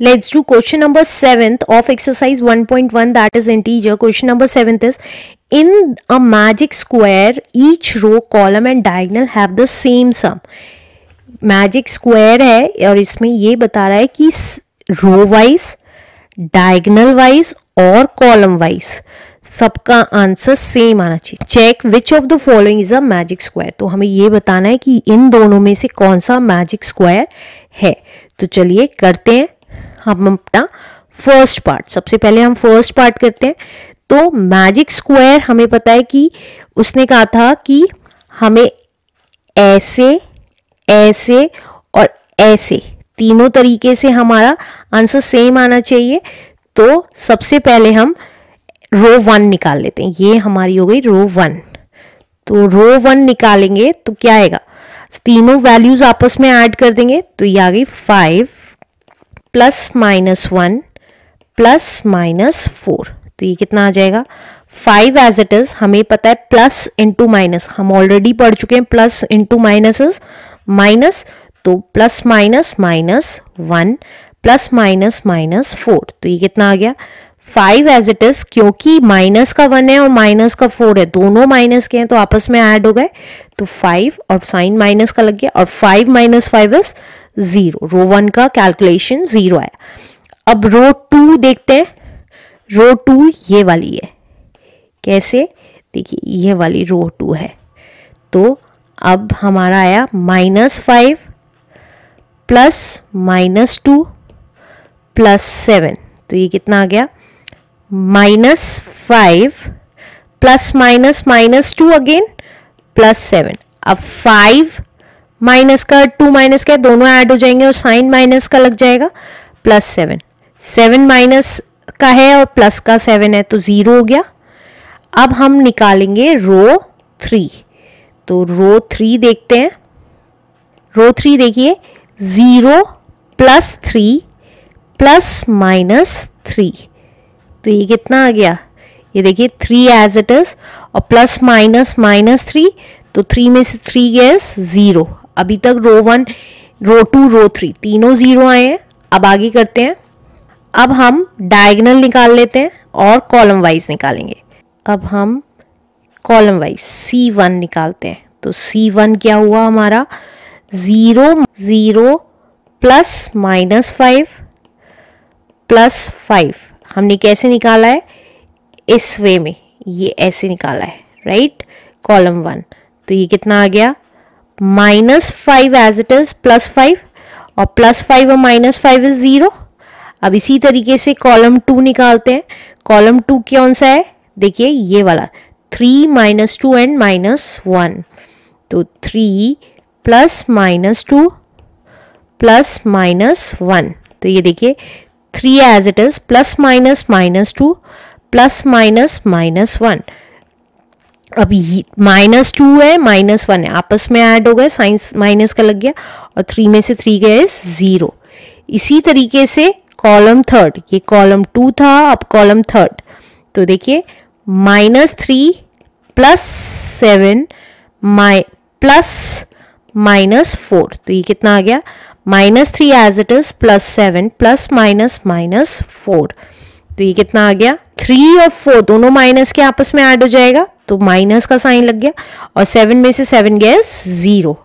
Let's do question number 7th of exercise 1.1 that is integer. Question number 7th is in a magic square each row column and diagonal have the same sum. magic square है और इसमें ये बता रहा है कि row wise diagonal wise और column wise सबका आंसर सेम आना चाहिए check which of the following is a magic square तो हमें ये बताना है कि इन दोनों में से कौन सा मैजिक स्क्वायर है तो चलिए करते हैं हम अपना फर्स्ट पार्ट सबसे पहले हम फर्स्ट पार्ट करते हैं तो मैजिक स्क्वायर हमें पता है कि उसने कहा था कि हमें ऐसे ऐसे और ऐसे तीनों तरीके से हमारा आंसर सेम आना चाहिए तो सबसे पहले हम रो वन निकाल लेते हैं ये हमारी हो गई रो वन तो रो वन निकालेंगे तो क्या आएगा तीनों वैल्यूज आपस में ऐड कर देंगे तो ये आ गई five plus minus one plus minus four तो ये कितना आ जाएगा फाइव एज इट इज हमें पता है प्लस इंटू माइनस हम ऑलरेडी पढ़ चुके हैं plus into minus is minus तो plus minus minus one plus minus minus four तो ये कितना आ गया फाइव एज इट इज क्योंकि माइनस का वन है और माइनस का फोर है दोनों माइनस के हैं तो आपस में ऐड हो गए तो फाइव और साइन माइनस का लग गया और five minus five is zero row one का कैलकुलेशन जीरो आया अब रो टू देखते हैं रो टू ये वाली है कैसे देखिए ये वाली रो टू है तो अब हमारा आया minus five plus minus two plus seven तो ये कितना आ गया minus 5 plus minus minus 2 again plus 7 अब 5 माइनस का 2 माइनस का दोनों ऐड हो जाएंगे और साइन माइनस का लग जाएगा प्लस सेवन सेवन माइनस का है और प्लस का सेवन है तो ज़ीरो हो गया अब हम निकालेंगे रो थ्री तो रो थ्री देखते हैं रो थ्री देखिए zero plus three plus minus three तो ये कितना आ गया ये देखिए थ्री एज इट इज और प्लस माइनस माइनस थ्री तो थ्री में से थ्री गैस ज़ीरो अभी तक row one row two row three तीनों ज़ीरो आए हैं अब आगे करते हैं अब हम डायगनल निकाल लेते हैं और कॉलम वाइज निकालेंगे अब हम कॉलम वाइज सी वन निकालते हैं तो सी वन क्या हुआ हमारा zero zero plus minus five plus five हमने कैसे निकाला है इस वे में ये ऐसे निकाला है राइट कॉलम वन तो ये कितना आ गया minus five as it is plus five और प्लस फाइव और माइनस फाइव इज ज़ीरो अब इसी तरीके से कॉलम टू निकालते हैं कॉलम टू कौन सा है देखिए ये वाला three minus two and minus one तो three plus minus two plus minus one तो ये देखिए 3 as it is plus minus minus 2 plus minus minus one अब माइनस टू है माइनस वन है आपस में ऐड हो गए साइंस माइनस का लग गया और थ्री में से थ्री गए ज़ीरो इसी तरीके से कॉलम थर्ड ये कॉलम टू था अब कॉलम थर्ड तो देखिए माइनस थ्री प्लस सेवन माइ प्लस माइनस फोर तो ये कितना आ गया minus three as it is plus seven plus minus minus four तो ये कितना आ गया थ्री और फोर दोनों माइनस के आपस में ऐड हो जाएगा तो माइनस का साइन लग गया और सेवन में से सेवन गया जीरो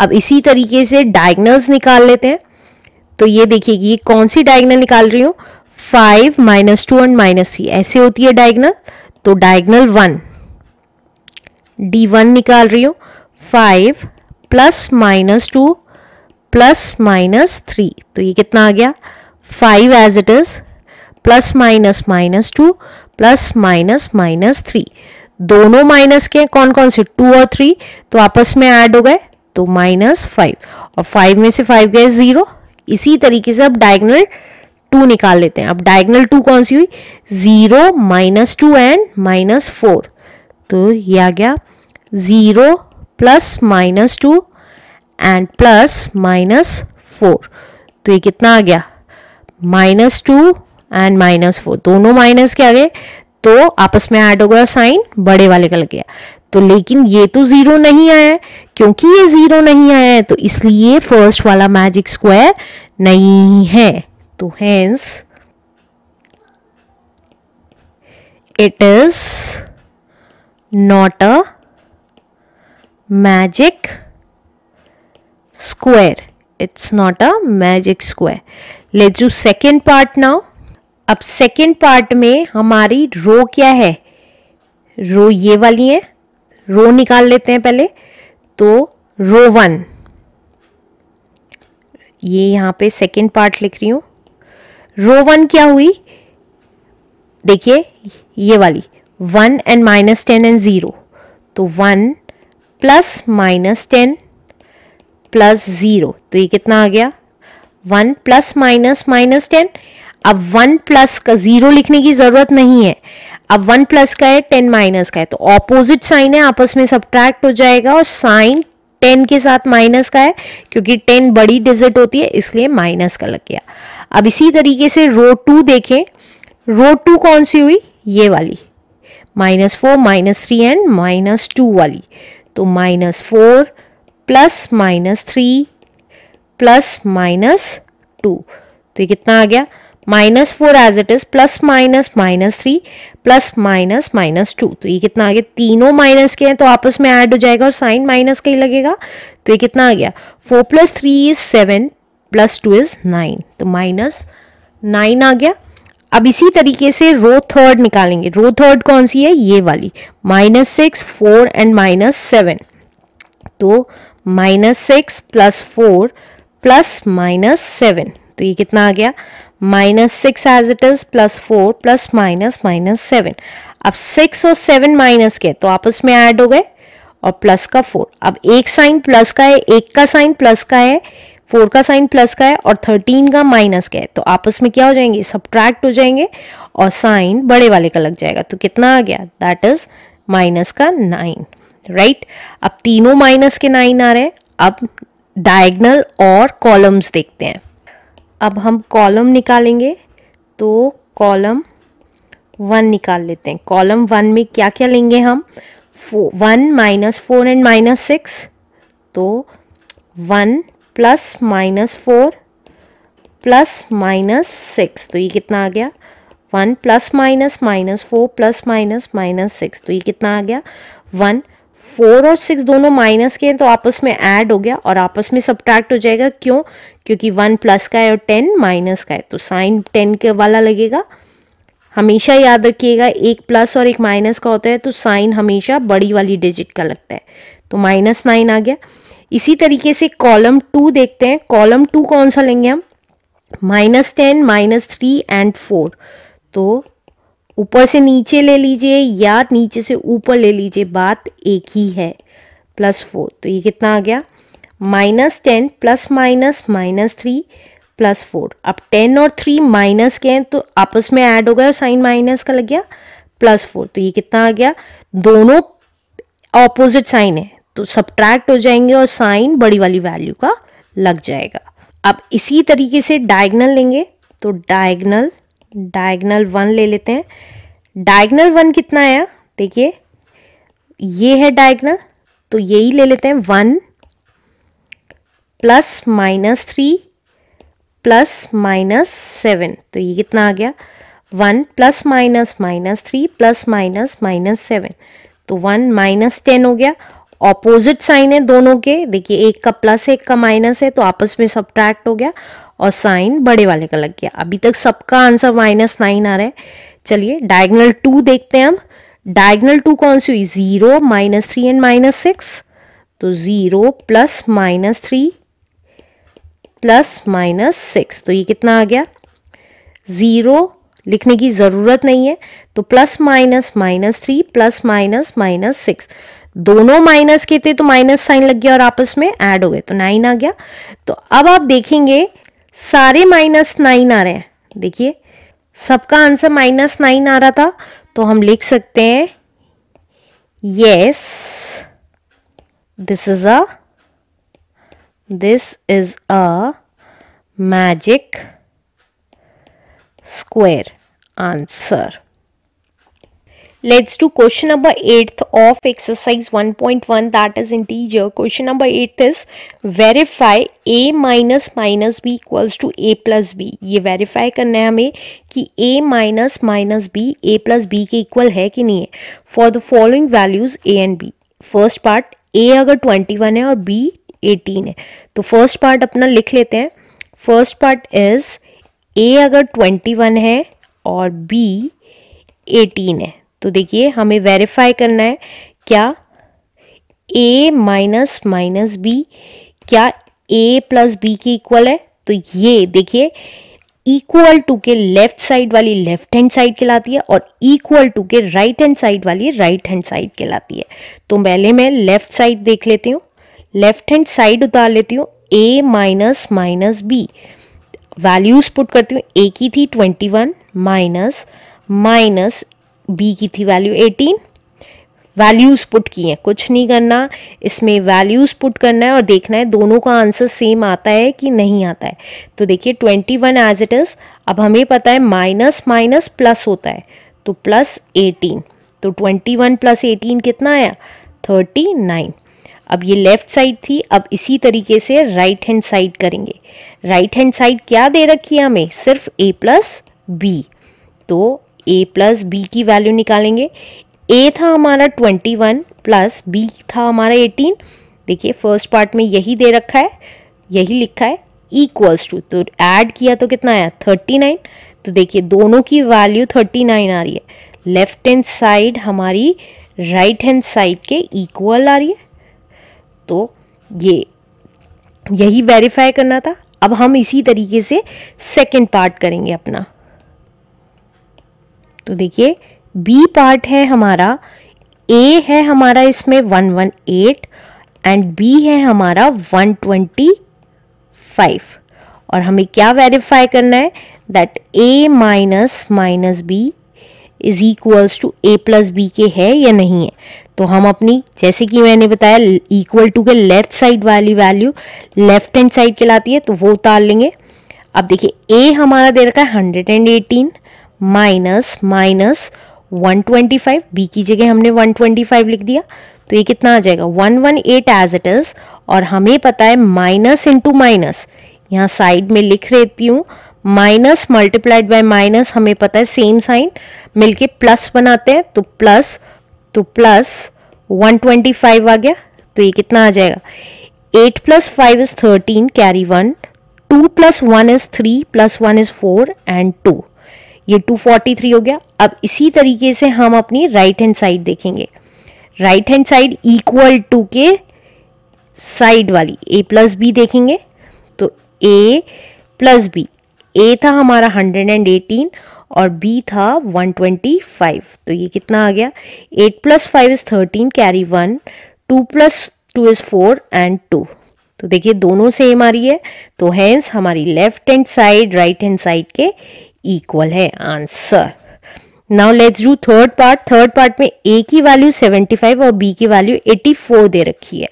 अब इसी तरीके से डायगनल्स निकाल लेते हैं तो ये देखिए कि कौन सी डायग्नल निकाल रही हूँ five minus two and minus three ऐसे होती है डायग्नल तो डायगनल वन डी वन निकाल रही हूँ five plus minus two plus minus three तो ये कितना आ गया five as it is plus minus minus two plus minus minus three दोनों माइनस के हैं कौन कौन से टू और थ्री तो आपस में ऐड हो गए तो माइनस फाइव और फाइव में से फाइव गए ज़ीरो इसी तरीके से अब डायगनल टू निकाल लेते हैं अब डायगनल टू कौन सी हुई zero minus two and minus four तो ये आ गया zero plus minus two and plus minus four तो ये कितना आ गया minus two and minus four दोनों माइनस के आ गए तो आपस में ऐड हो गया साइन बड़े वाले का लग गया तो लेकिन ये तो जीरो नहीं आया क्योंकि ये जीरो नहीं आया है तो इसलिए फर्स्ट वाला मैजिक स्क्वायर नहीं है तो hence it is not a magic square it's not a magic square let's do second part now अब सेकेंड पार्ट में हमारी रो क्या है रो ये वाली है रो निकाल लेते हैं पहले तो रो वन ये यहाँ पे सेकेंड पार्ट लिख रही हूँ रो वन क्या हुई देखिए ये वाली one and minus ten and zero तो one plus minus ten plus zero तो ये कितना आ गया one plus minus minus ten अब वन प्लस का ज़ीरो लिखने की ज़रूरत नहीं है अब वन प्लस का है टेन माइनस का है तो ऑपोजिट साइन है आपस में सब्ट्रैक्ट हो जाएगा और साइन टेन के साथ माइनस का है क्योंकि टेन बड़ी डिजिट होती है इसलिए माइनस का लग गया अब इसी तरीके से रो टू देखें रो टू कौन सी हुई ये वाली minus four minus three and minus two वाली तो minus four plus minus three plus minus two तो ये कितना आ गया minus four as it is plus minus minus three plus minus minus two तो ये कितना आ गया तीनों माइनस के हैं तो आपस में ऐड हो जाएगा और साइन माइनस का ही लगेगा तो ये कितना आ गया four plus three is seven plus two is nine तो माइनस नाइन आ गया अब इसी तरीके से रो थर्ड निकालेंगे रो थर्ड कौन सी है ये वाली minus six four and minus seven तो minus six plus four plus minus seven तो ये कितना आ गया minus six as it is plus four plus minus minus seven अब सिक्स और सेवन माइनस के तो आपस में ऐड हो गए और प्लस का फोर अब एक साइन प्लस का है एक का साइन प्लस का है फोर का साइन प्लस का है और थर्टीन का माइनस का है तो आपस में क्या हो जाएंगे सब्ट्रैक्ट हो जाएंगे और साइन बड़े वाले का लग जाएगा तो कितना आ गया दैट इज माइनस का नाइन राइट अब तीनों माइनस के नाइन आ रहे हैं अब डायगनल और कॉलम्स देखते हैं अब हम कॉलम निकालेंगे तो कॉलम वन निकाल लेते हैं कॉलम वन में क्या क्या लेंगे हम फो one minus four and minus six तो one plus minus four plus minus six तो ये कितना आ गया one plus minus minus four plus minus minus six तो ये कितना आ गया वन फोर और सिक्स दोनों माइनस के हैं तो आपस में ऐड हो गया और आपस में सब्ट्रैक्ट हो जाएगा क्यों क्योंकि वन प्लस का है और टेन माइनस का है तो साइन टेन के वाला लगेगा हमेशा याद रखिएगा एक प्लस और एक माइनस का होता है तो साइन हमेशा बड़ी वाली डिजिट का लगता है तो माइनस नाइन आ गया इसी तरीके से कॉलम टू देखते हैं कॉलम टू कौन सा लेंगे हम minus ten minus three and four तो ऊपर से नीचे ले लीजिए या नीचे से ऊपर ले लीजिए बात एक ही है प्लस फोर तो ये कितना आ गया minus ten plus minus minus three plus four अब टेन और थ्री माइनस के हैं तो आपस में ऐड हो गया साइन माइनस का लग गया प्लस फोर तो ये कितना आ गया दोनों ऑपोजिट साइन है तो सब्ट्रैक्ट हो जाएंगे और साइन बड़ी वाली वैल्यू का लग जाएगा अब इसी तरीके से डायगनल लेंगे तो डायगनल डायगनल वन ले लेते हैं डायगनल वन कितना आया देखिए ये है डायगनल तो यही ले लेते हैं one plus minus three plus minus seven तो ये कितना आ गया one plus minus minus three plus minus minus seven तो वन माइनस टेन हो गया ऑपोजिट साइन है दोनों के देखिए एक का प्लस एक का माइनस है तो आपस में सब्ट्रैक्ट हो गया और साइन बड़े वाले का लग गया अभी तक सबका आंसर माइनस नाइन आ रहा है चलिए डायगनल टू देखते हैं हम डायगनल टू कौन सी हुई zero minus three and minus six तो zero plus minus three plus minus six तो ये कितना आ गया जीरो लिखने की ज़रूरत नहीं है तो plus minus minus three plus minus minus six दोनों माइनस के थे तो माइनस साइन लग गया और आपस में ऐड हो गए तो नाइन आ गया तो अब आप देखेंगे सारे माइनस नाइन आ रहे हैं देखिए सबका आंसर माइनस नाइन आ रहा था तो हम लिख सकते हैं yes this is a this is a magic square answer Let's do question number 8th of exercise 1.1 that is integer. Question number 8th is verify a minus minus b equals to a plus b. ये verify करना है हमें कि a minus minus b a plus b के equal है कि नहीं है. For the following values a and b. First part a अगर 21 है और b 18 है. तो first part अपना लिख लेते हैं. First part is a अगर 21 है और b 18 है. तो देखिए हमें वेरीफाई करना है क्या ए माइनस माइनस बी क्या ए प्लस बी के इक्वल है तो ये देखिए इक्वल टू के लेफ्ट साइड वाली लेफ्ट हैंड साइड कहलाती है और इक्वल टू के राइट हैंड साइड वाली राइट हैंड साइड कहलाती है तो पहले मैं लेफ्ट साइड देख लेती हूँ लेफ्ट हैंड साइड उतार लेती हूँ A minus minus B values put करती हूँ ए की थी twenty one minus minus B की थी वैल्यू एटीन वैल्यूज़ पुट की हैं कुछ नहीं करना इसमें वैल्यूज़ पुट करना है और देखना है दोनों का आंसर सेम आता है कि नहीं आता है तो देखिए twenty one as it is अब हमें पता है माइनस माइनस प्लस होता है तो प्लस एटीन तो ट्वेंटी वन प्लस एटीन कितना आया थर्टी नाइन अब ये लेफ़्ट साइड थी अब इसी तरीके से राइट हैंड साइड करेंगे राइट हैंड साइड क्या दे रखी है हमें सिर्फ ए प्लस बी तो ए प्लस बी की वैल्यू निकालेंगे ए था हमारा ट्वेंटी वन प्लस बी था हमारा एटीन देखिए फर्स्ट पार्ट में यही दे रखा है यही लिखा है इक्वल्स टू तो ऐड किया तो कितना आया थर्टी नाइन तो देखिए दोनों की वैल्यू थर्टी नाइन आ रही है लेफ्ट हैंड साइड हमारी राइट हैंड साइड के इक्वल आ रही है तो ये यही वेरीफाई करना था अब हम इसी तरीके से सेकेंड पार्ट करेंगे अपना तो देखिए बी पार्ट है हमारा ए है हमारा इसमें 118 एंड बी है हमारा 125 और हमें क्या वेरीफाई करना है that A minus minus B is equals to A plus B के है या नहीं है तो हम अपनी जैसे कि मैंने बताया इक्वल टू के लेफ्ट साइड वाली वैल्यू लेफ्ट हैंड साइड के लाती है तो वो उतार लेंगे अब देखिए ए हमारा दे रखा है hundred and eighteen minus minus 125 b की जगह हमने 125 लिख दिया तो ये कितना आ जाएगा 118 एज इट इज और हमें पता है माइनस इंटू माइनस यहाँ साइड में लिख रहती हूँ माइनस मल्टीप्लाइड बाय माइनस हमें पता है सेम साइन मिलके प्लस बनाते हैं तो प्लस तो प्लस 125 आ गया तो ये कितना आ जाएगा 8 plus five is thirteen carry one two plus one is three plus one is four and two ये 243 हो गया अब इसी तरीके से हम अपनी राइट हैंड साइड देखेंगे right hand side equal to के साइड वाली ए प्लस बी देखेंगे तो ए प्लस बी ए था हमारा 118 और बी था 125 तो ये कितना आ गया 8 plus five is thirteen carry one two plus two is four and two तो देखिए दोनों सेम आ रही है तो हैंस हमारी left hand side right hand side के इक्वल है answer now let's do third part third part में ए की वैल्यू 75 और बी की वैल्यू 84 दे रखी है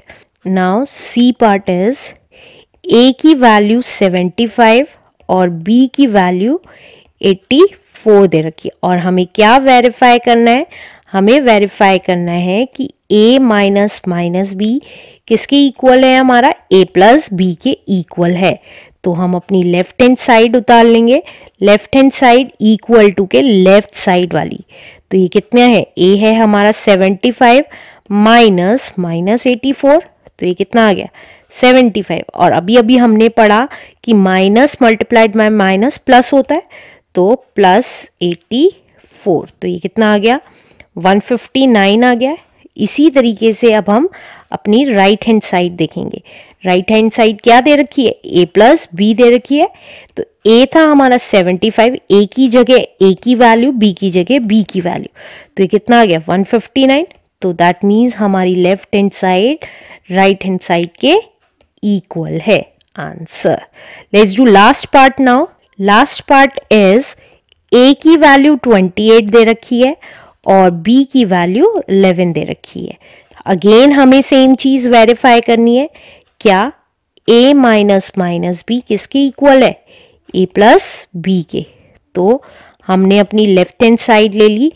now C part is A की वैल्यू 75 और बी की वैल्यू 84 दे रखी है और हमें क्या वेरीफाई करना है हमें वेरीफाई करना है कि ए माइनस माइनस बी किसके इक्वल है हमारा ए प्लस बी के इक्वल है तो हम अपनी लेफ्ट हैंड साइड उतार लेंगे left hand side equal to के लेफ्ट साइड वाली तो ये कितना है ए है हमारा 75 फाइव माइनस माइनस एटी तो ये कितना आ गया 75 और अभी अभी हमने पढ़ा कि minus multiplied by minus plus होता है तो प्लस 84 तो ये कितना आ गया 159 आ गया इसी तरीके से अब हम अपनी राइट हैंड साइड देखेंगे राइट हैंड साइड क्या दे रखी है ए प्लस बी दे रखी है तो ए था हमारा 75 ए की जगह ए की वैल्यू बी की जगह बी की वैल्यू तो ये कितना आ गया 159 तो दैट मीन्स हमारी left hand side right hand side के इक्वल है answer let's do last part now last part is A की वैल्यू 28 दे रखी है और बी की वैल्यू 11 दे रखी है अगेन हमें सेम चीज़ वेरीफाई करनी है क्या ए माइनस माइनस बी किसके इक्वल है ए प्लस बी के तो हमने अपनी लेफ्ट हैंड साइड ले ली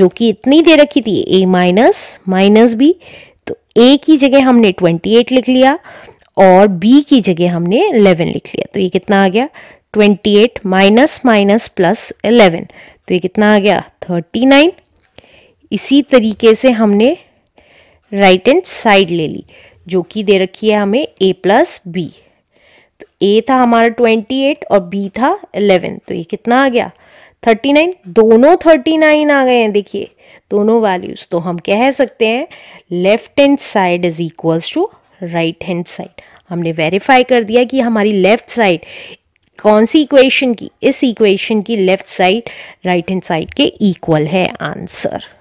जो कि इतनी दे रखी थी ए माइनस माइनस बी तो ए की जगह हमने ट्वेंटी एट लिख लिया और बी की जगह हमने 11 लिख लिया तो ये कितना आ गया twenty eight minus minus plus eleven तो ये कितना आ गया थर्टी नाइन इसी तरीके से हमने राइट एंड साइड ले ली जो कि दे रखी है हमें ए प्लस बी तो ए था हमारा ट्वेंटी एट और बी था इलेवन तो ये कितना आ गया थर्टी नाइन दोनों थर्टी नाइन आ गए हैं देखिए दोनों वैल्यूज तो हम कह सकते हैं left hand side is equals to right hand side हमने वेरीफाई कर दिया कि हमारी लेफ्ट साइड कौन सी इक्वेशन की इस इक्वेशन की left side right hand side के इक्वल है आंसर